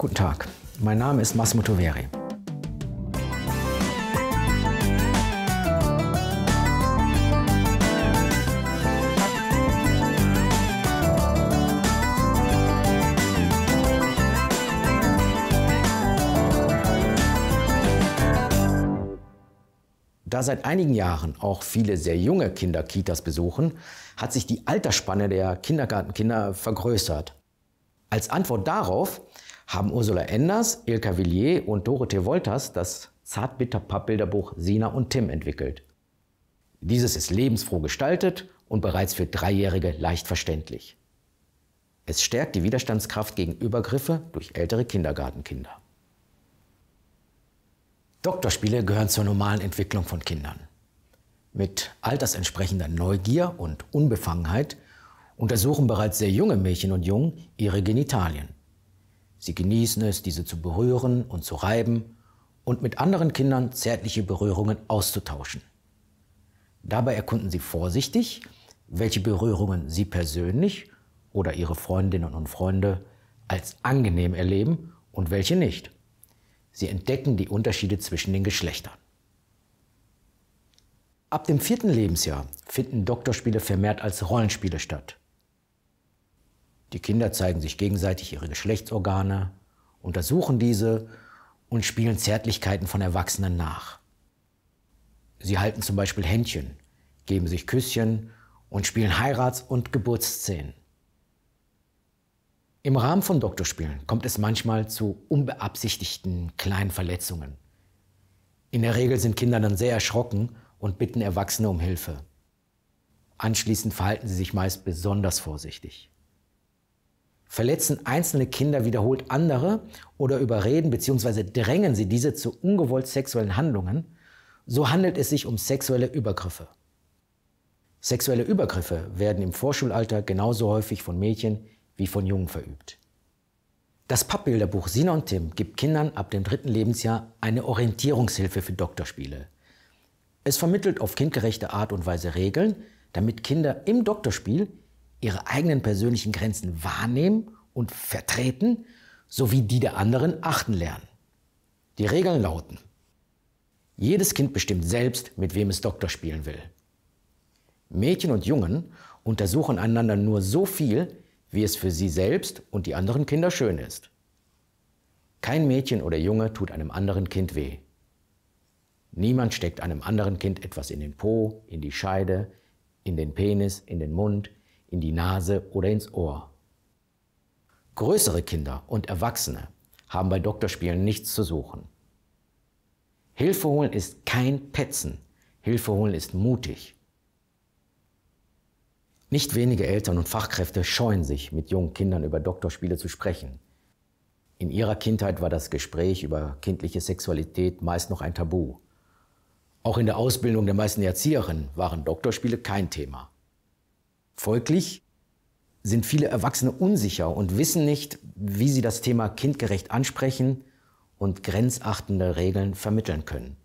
Guten Tag, mein Name ist Massimo Toveri. Da seit einigen Jahren auch viele sehr junge Kinder Kitas besuchen, hat sich die Altersspanne der Kindergartenkinder vergrößert. Als Antwort darauf haben Ursula Enders, Ilka Villiers und Dorothee Wolters das Zartbitter-Pappbilderbuch Sina und Tim entwickelt. Dieses ist lebensfroh gestaltet und bereits für Dreijährige leicht verständlich. Es stärkt die Widerstandskraft gegen Übergriffe durch ältere Kindergartenkinder. Doktorspiele gehören zur normalen Entwicklung von Kindern. Mit altersentsprechender Neugier und Unbefangenheit untersuchen bereits sehr junge Mädchen und Jungen ihre Genitalien. Sie genießen es, diese zu berühren und zu reiben und mit anderen Kindern zärtliche Berührungen auszutauschen. Dabei erkunden sie vorsichtig, welche Berührungen sie persönlich oder ihre Freundinnen und Freunde als angenehm erleben und welche nicht. Sie entdecken die Unterschiede zwischen den Geschlechtern. Ab dem vierten Lebensjahr finden Doktorspiele vermehrt als Rollenspiele statt. Die Kinder zeigen sich gegenseitig ihre Geschlechtsorgane, untersuchen diese und spielen Zärtlichkeiten von Erwachsenen nach. Sie halten zum Beispiel Händchen, geben sich Küsschen und spielen Heirats- und Geburtsszenen. Im Rahmen von Doktorspielen kommt es manchmal zu unbeabsichtigten kleinen Verletzungen. In der Regel sind Kinder dann sehr erschrocken und bitten Erwachsene um Hilfe. Anschließend verhalten sie sich meist besonders vorsichtig verletzen einzelne Kinder wiederholt andere oder überreden bzw. drängen sie diese zu ungewollt sexuellen Handlungen, so handelt es sich um sexuelle Übergriffe. Sexuelle Übergriffe werden im Vorschulalter genauso häufig von Mädchen wie von Jungen verübt. Das Pappbilderbuch Sina und Tim gibt Kindern ab dem dritten Lebensjahr eine Orientierungshilfe für Doktorspiele. Es vermittelt auf kindgerechte Art und Weise Regeln, damit Kinder im Doktorspiel ihre eigenen persönlichen Grenzen wahrnehmen und vertreten sowie die der anderen achten lernen. Die Regeln lauten, jedes Kind bestimmt selbst, mit wem es Doktor spielen will. Mädchen und Jungen untersuchen einander nur so viel, wie es für sie selbst und die anderen Kinder schön ist. Kein Mädchen oder Junge tut einem anderen Kind weh. Niemand steckt einem anderen Kind etwas in den Po, in die Scheide, in den Penis, in den Mund, in die Nase oder ins Ohr. Größere Kinder und Erwachsene haben bei Doktorspielen nichts zu suchen. Hilfe holen ist kein Petzen. Hilfe holen ist mutig. Nicht wenige Eltern und Fachkräfte scheuen sich, mit jungen Kindern über Doktorspiele zu sprechen. In ihrer Kindheit war das Gespräch über kindliche Sexualität meist noch ein Tabu. Auch in der Ausbildung der meisten Erzieherinnen waren Doktorspiele kein Thema. Folglich sind viele Erwachsene unsicher und wissen nicht, wie sie das Thema kindgerecht ansprechen und grenzachtende Regeln vermitteln können.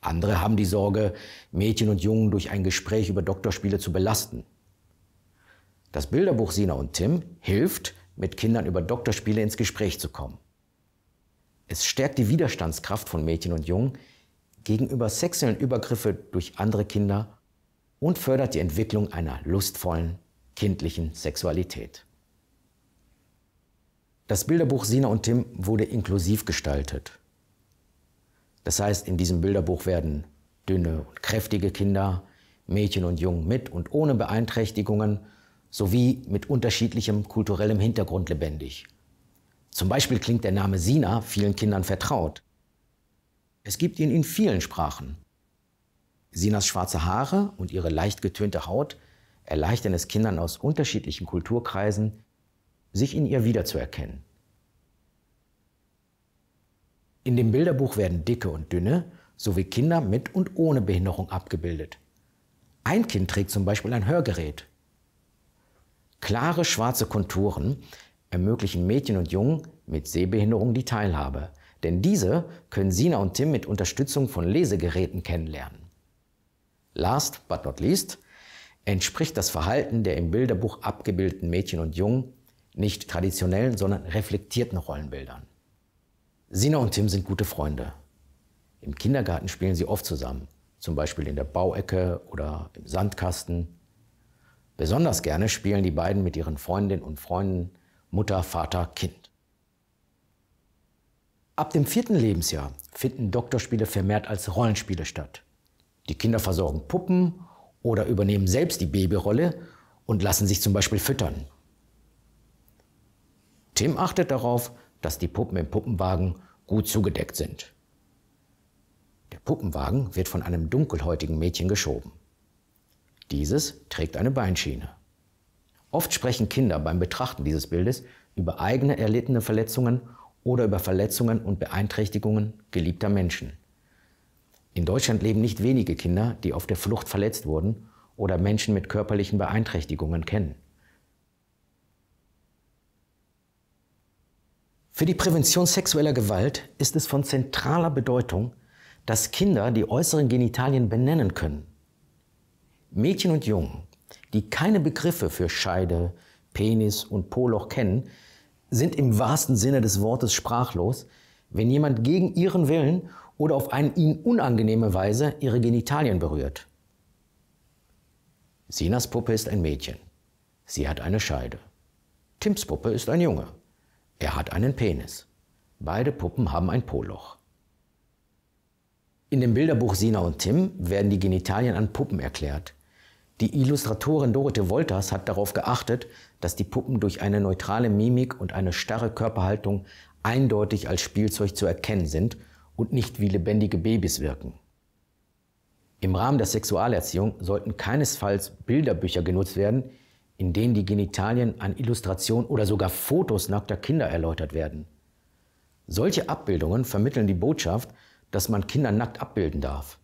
Andere haben die Sorge, Mädchen und Jungen durch ein Gespräch über Doktorspiele zu belasten. Das Bilderbuch Sina und Tim hilft, mit Kindern über Doktorspiele ins Gespräch zu kommen. Es stärkt die Widerstandskraft von Mädchen und Jungen gegenüber sexuellen Übergriffe durch andere Kinder und fördert die Entwicklung einer lustvollen, kindlichen Sexualität. Das Bilderbuch Sina und Tim wurde inklusiv gestaltet. Das heißt, in diesem Bilderbuch werden dünne und kräftige Kinder, Mädchen und Jungen mit und ohne Beeinträchtigungen sowie mit unterschiedlichem kulturellem Hintergrund lebendig. Zum Beispiel klingt der Name Sina vielen Kindern vertraut. Es gibt ihn in vielen Sprachen. Sinas schwarze Haare und ihre leicht getönte Haut erleichtern es Kindern aus unterschiedlichen Kulturkreisen, sich in ihr wiederzuerkennen. In dem Bilderbuch werden dicke und dünne sowie Kinder mit und ohne Behinderung abgebildet. Ein Kind trägt zum Beispiel ein Hörgerät. Klare schwarze Konturen ermöglichen Mädchen und Jungen mit Sehbehinderung die Teilhabe, denn diese können Sina und Tim mit Unterstützung von Lesegeräten kennenlernen. Last but not least entspricht das Verhalten der im Bilderbuch abgebildeten Mädchen und Jungen nicht traditionellen, sondern reflektierten Rollenbildern. Sina und Tim sind gute Freunde. Im Kindergarten spielen sie oft zusammen, zum Beispiel in der Bauecke oder im Sandkasten. Besonders gerne spielen die beiden mit ihren Freundinnen und Freunden Mutter, Vater, Kind. Ab dem vierten Lebensjahr finden Doktorspiele vermehrt als Rollenspiele statt. Die Kinder versorgen Puppen oder übernehmen selbst die Babyrolle und lassen sich zum Beispiel füttern. Tim achtet darauf, dass die Puppen im Puppenwagen gut zugedeckt sind. Der Puppenwagen wird von einem dunkelhäutigen Mädchen geschoben. Dieses trägt eine Beinschiene. Oft sprechen Kinder beim Betrachten dieses Bildes über eigene erlittene Verletzungen oder über Verletzungen und Beeinträchtigungen geliebter Menschen. In Deutschland leben nicht wenige Kinder, die auf der Flucht verletzt wurden oder Menschen mit körperlichen Beeinträchtigungen kennen. Für die Prävention sexueller Gewalt ist es von zentraler Bedeutung, dass Kinder die äußeren Genitalien benennen können. Mädchen und Jungen, die keine Begriffe für Scheide, Penis und Poloch kennen, sind im wahrsten Sinne des Wortes sprachlos, wenn jemand gegen ihren Willen oder auf eine ihnen unangenehme Weise ihre Genitalien berührt. Sinas Puppe ist ein Mädchen. Sie hat eine Scheide. Tims Puppe ist ein Junge. Er hat einen Penis. Beide Puppen haben ein Poloch. In dem Bilderbuch Sina und Tim werden die Genitalien an Puppen erklärt. Die Illustratorin Dorothee Wolters hat darauf geachtet, dass die Puppen durch eine neutrale Mimik und eine starre Körperhaltung eindeutig als Spielzeug zu erkennen sind und nicht wie lebendige Babys wirken. Im Rahmen der Sexualerziehung sollten keinesfalls Bilderbücher genutzt werden, in denen die Genitalien an Illustrationen oder sogar Fotos nackter Kinder erläutert werden. Solche Abbildungen vermitteln die Botschaft, dass man Kinder nackt abbilden darf.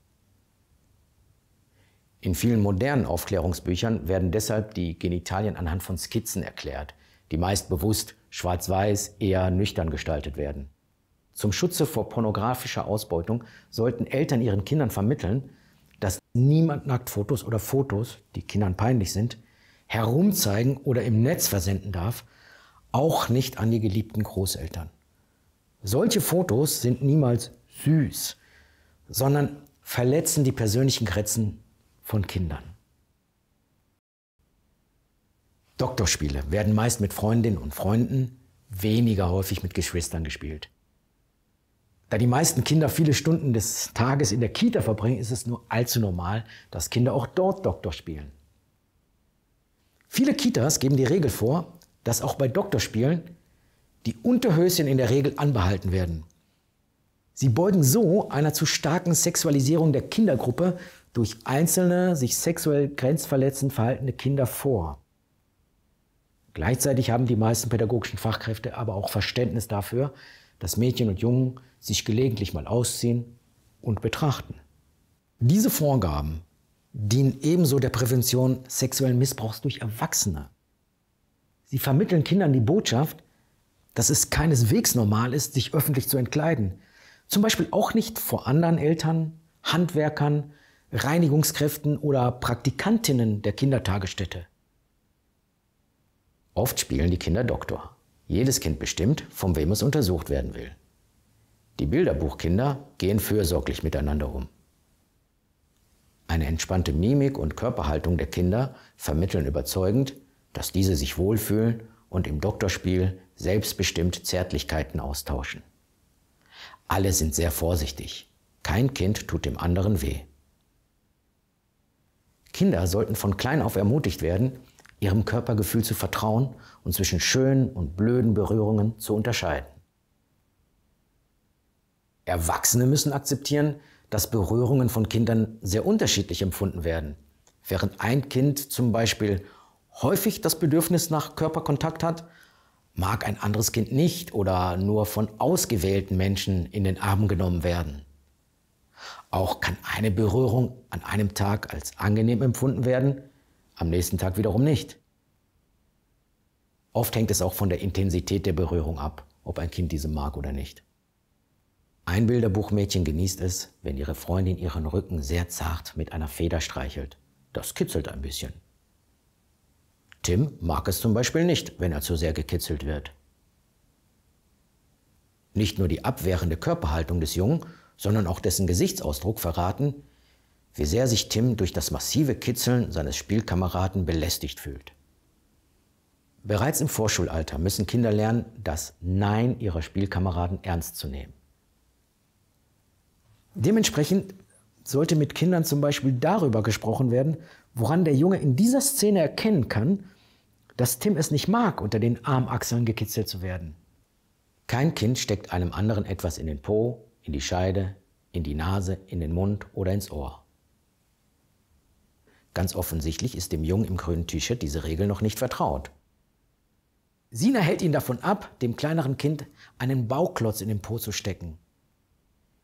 In vielen modernen Aufklärungsbüchern werden deshalb die Genitalien anhand von Skizzen erklärt, die meist bewusst schwarz-weiß eher nüchtern gestaltet werden. Zum Schutze vor pornografischer Ausbeutung sollten Eltern ihren Kindern vermitteln, dass niemand Nacktfotos oder Fotos, die Kindern peinlich sind, herumzeigen oder im Netz versenden darf, auch nicht an die geliebten Großeltern. Solche Fotos sind niemals süß, sondern verletzen die persönlichen Grenzen von Kindern. Doktorspiele werden meist mit Freundinnen und Freunden, weniger häufig mit Geschwistern gespielt. Da die meisten Kinder viele Stunden des Tages in der Kita verbringen, ist es nur allzu normal, dass Kinder auch dort Doktor spielen. Viele Kitas geben die Regel vor, dass auch bei Doktorspielen die Unterhöschen in der Regel anbehalten werden. Sie beugen so einer zu starken Sexualisierung der Kindergruppe durch einzelne sich sexuell grenzverletzend verhaltende Kinder vor. Gleichzeitig haben die meisten pädagogischen Fachkräfte aber auch Verständnis dafür, dass Mädchen und Jungen sich gelegentlich mal ausziehen und betrachten. Diese Vorgaben dienen ebenso der Prävention sexuellen Missbrauchs durch Erwachsene. Sie vermitteln Kindern die Botschaft, dass es keineswegs normal ist, sich öffentlich zu entkleiden. Zum Beispiel auch nicht vor anderen Eltern, Handwerkern, Reinigungskräften oder Praktikantinnen der Kindertagesstätte. Oft spielen die Kinder Doktor. Jedes Kind bestimmt, von wem es untersucht werden will. Die Bilderbuchkinder gehen fürsorglich miteinander um. Eine entspannte Mimik und Körperhaltung der Kinder vermitteln überzeugend, dass diese sich wohlfühlen und im Doktorspiel selbstbestimmt Zärtlichkeiten austauschen. Alle sind sehr vorsichtig. Kein Kind tut dem anderen weh. Kinder sollten von klein auf ermutigt werden, ihrem Körpergefühl zu vertrauen und zwischen schönen und blöden Berührungen zu unterscheiden. Erwachsene müssen akzeptieren, dass Berührungen von Kindern sehr unterschiedlich empfunden werden. Während ein Kind zum Beispiel häufig das Bedürfnis nach Körperkontakt hat, mag ein anderes Kind nicht oder nur von ausgewählten Menschen in den Arm genommen werden. Auch kann eine Berührung an einem Tag als angenehm empfunden werden, am nächsten Tag wiederum nicht. Oft hängt es auch von der Intensität der Berührung ab, ob ein Kind diese mag oder nicht. Ein Bilderbuchmädchen genießt es, wenn ihre Freundin ihren Rücken sehr zart mit einer Feder streichelt. Das kitzelt ein bisschen. Tim mag es zum Beispiel nicht, wenn er zu sehr gekitzelt wird. Nicht nur die abwehrende Körperhaltung des Jungen, sondern auch dessen Gesichtsausdruck verraten, wie sehr sich Tim durch das massive Kitzeln seines Spielkameraden belästigt fühlt. Bereits im Vorschulalter müssen Kinder lernen, das Nein ihrer Spielkameraden ernst zu nehmen. Dementsprechend sollte mit Kindern zum Beispiel darüber gesprochen werden, woran der Junge in dieser Szene erkennen kann, dass Tim es nicht mag, unter den Armachseln gekitzelt zu werden. Kein Kind steckt einem anderen etwas in den Po, in die Scheide, in die Nase, in den Mund oder ins Ohr. Ganz offensichtlich ist dem Jungen im grünen T-Shirt diese Regel noch nicht vertraut. Sina hält ihn davon ab, dem kleineren Kind einen Bauklotz in den Po zu stecken.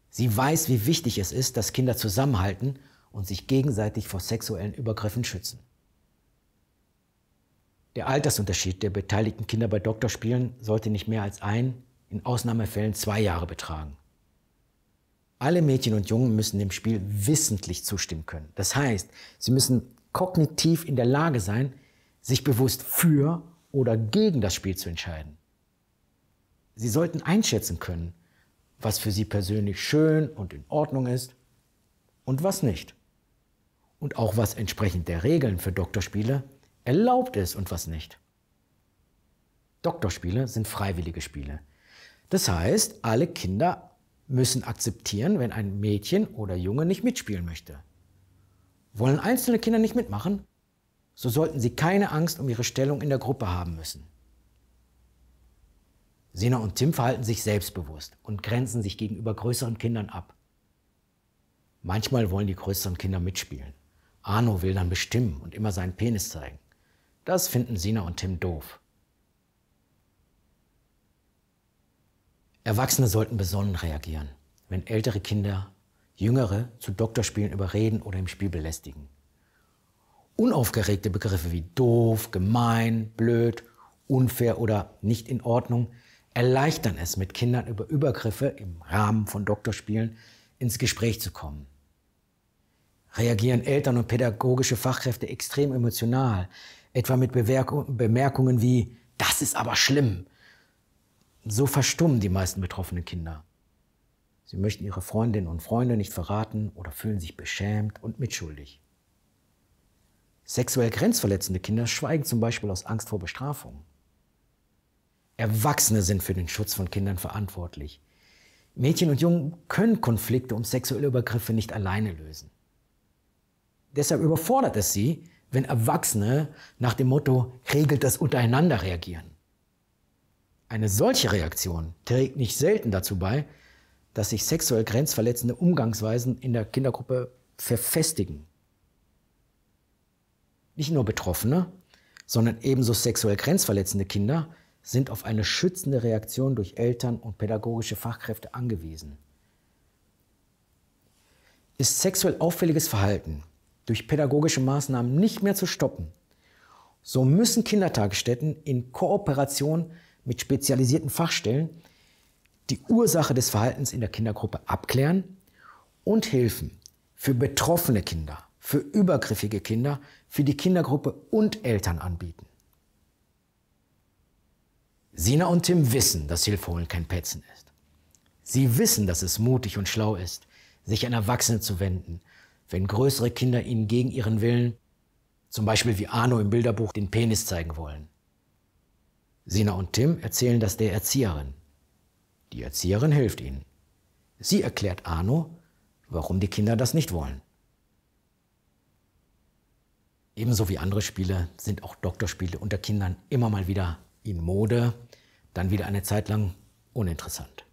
Sie weiß, wie wichtig es ist, dass Kinder zusammenhalten und sich gegenseitig vor sexuellen Übergriffen schützen. Der Altersunterschied der beteiligten Kinder bei Doktorspielen sollte nicht mehr als ein, in Ausnahmefällen zwei Jahre betragen. Alle Mädchen und Jungen müssen dem Spiel wissentlich zustimmen können. Das heißt, sie müssen kognitiv in der Lage sein, sich bewusst für oder gegen das Spiel zu entscheiden. Sie sollten einschätzen können, was für sie persönlich schön und in Ordnung ist und was nicht. Und auch was entsprechend der Regeln für Doktorspiele erlaubt ist und was nicht. Doktorspiele sind freiwillige Spiele. Das heißt, alle Kinder müssen akzeptieren, wenn ein Mädchen oder Junge nicht mitspielen möchte. Wollen einzelne Kinder nicht mitmachen, so sollten sie keine Angst um ihre Stellung in der Gruppe haben müssen. Sina und Tim verhalten sich selbstbewusst und grenzen sich gegenüber größeren Kindern ab. Manchmal wollen die größeren Kinder mitspielen. Arno will dann bestimmen und immer seinen Penis zeigen. Das finden Sina und Tim doof. Erwachsene sollten besonnen reagieren, wenn ältere Kinder Jüngere zu Doktorspielen überreden oder im Spiel belästigen. Unaufgeregte Begriffe wie doof, gemein, blöd, unfair oder nicht in Ordnung erleichtern es, mit Kindern über Übergriffe im Rahmen von Doktorspielen ins Gespräch zu kommen. Reagieren Eltern und pädagogische Fachkräfte extrem emotional, etwa mit Bemerkungen wie, das ist aber schlimm, so verstummen die meisten betroffenen Kinder. Sie möchten ihre Freundinnen und Freunde nicht verraten oder fühlen sich beschämt und mitschuldig. Sexuell grenzverletzende Kinder schweigen zum Beispiel aus Angst vor Bestrafung. Erwachsene sind für den Schutz von Kindern verantwortlich. Mädchen und Jungen können Konflikte um sexuelle Übergriffe nicht alleine lösen. Deshalb überfordert es sie, wenn Erwachsene nach dem Motto regelt das untereinander reagieren. Eine solche Reaktion trägt nicht selten dazu bei, dass sich sexuell grenzverletzende Umgangsweisen in der Kindergruppe verfestigen. Nicht nur Betroffene, sondern ebenso sexuell grenzverletzende Kinder sind auf eine schützende Reaktion durch Eltern und pädagogische Fachkräfte angewiesen. Ist sexuell auffälliges Verhalten durch pädagogische Maßnahmen nicht mehr zu stoppen, so müssen Kindertagesstätten in Kooperation mit mit spezialisierten Fachstellen die Ursache des Verhaltens in der Kindergruppe abklären und Hilfen für betroffene Kinder, für übergriffige Kinder, für die Kindergruppe und Eltern anbieten. Sina und Tim wissen, dass Hilfe holen kein Petzen ist. Sie wissen, dass es mutig und schlau ist, sich an Erwachsene zu wenden, wenn größere Kinder ihnen gegen ihren Willen, zum Beispiel wie Arno im Bilderbuch, den Penis zeigen wollen. Sina und Tim erzählen das der Erzieherin. Die Erzieherin hilft ihnen. Sie erklärt Arno, warum die Kinder das nicht wollen. Ebenso wie andere Spiele sind auch Doktorspiele unter Kindern immer mal wieder in Mode, dann wieder eine Zeit lang uninteressant.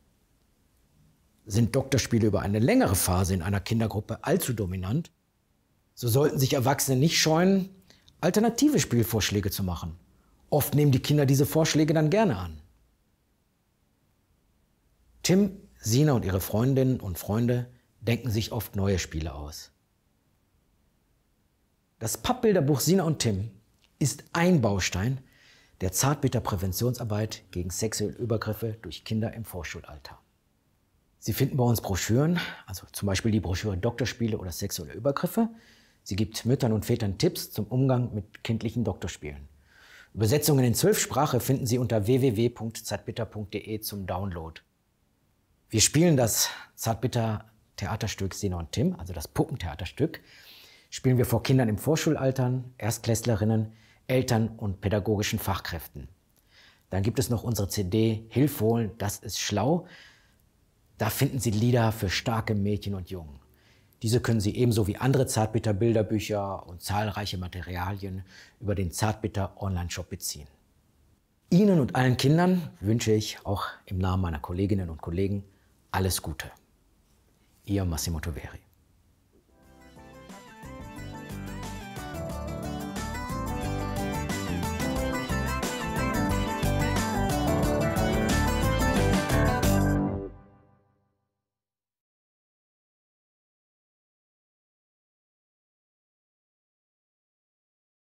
Sind Doktorspiele über eine längere Phase in einer Kindergruppe allzu dominant, so sollten sich Erwachsene nicht scheuen, alternative Spielvorschläge zu machen Oft nehmen die Kinder diese Vorschläge dann gerne an. Tim, Sina und ihre Freundinnen und Freunde denken sich oft neue Spiele aus. Das Pappbilderbuch Sina und Tim ist ein Baustein der Zartbitterpräventionsarbeit gegen sexuelle Übergriffe durch Kinder im Vorschulalter. Sie finden bei uns Broschüren, also zum Beispiel die Broschüre Doktorspiele oder sexuelle Übergriffe. Sie gibt Müttern und Vätern Tipps zum Umgang mit kindlichen Doktorspielen. Übersetzungen in zwölf Sprache finden Sie unter www.zartbitter.de zum Download. Wir spielen das Zartbitter Theaterstück Sina und Tim, also das Puppentheaterstück, spielen wir vor Kindern im Vorschulaltern, Erstklässlerinnen, Eltern und pädagogischen Fachkräften. Dann gibt es noch unsere CD Hilf holen, das ist schlau. Da finden Sie Lieder für starke Mädchen und Jungen. Diese können Sie ebenso wie andere Zartbitter-Bilderbücher und zahlreiche Materialien über den Zartbitter-Online-Shop beziehen. Ihnen und allen Kindern wünsche ich auch im Namen meiner Kolleginnen und Kollegen alles Gute. Ihr Massimo Toveri.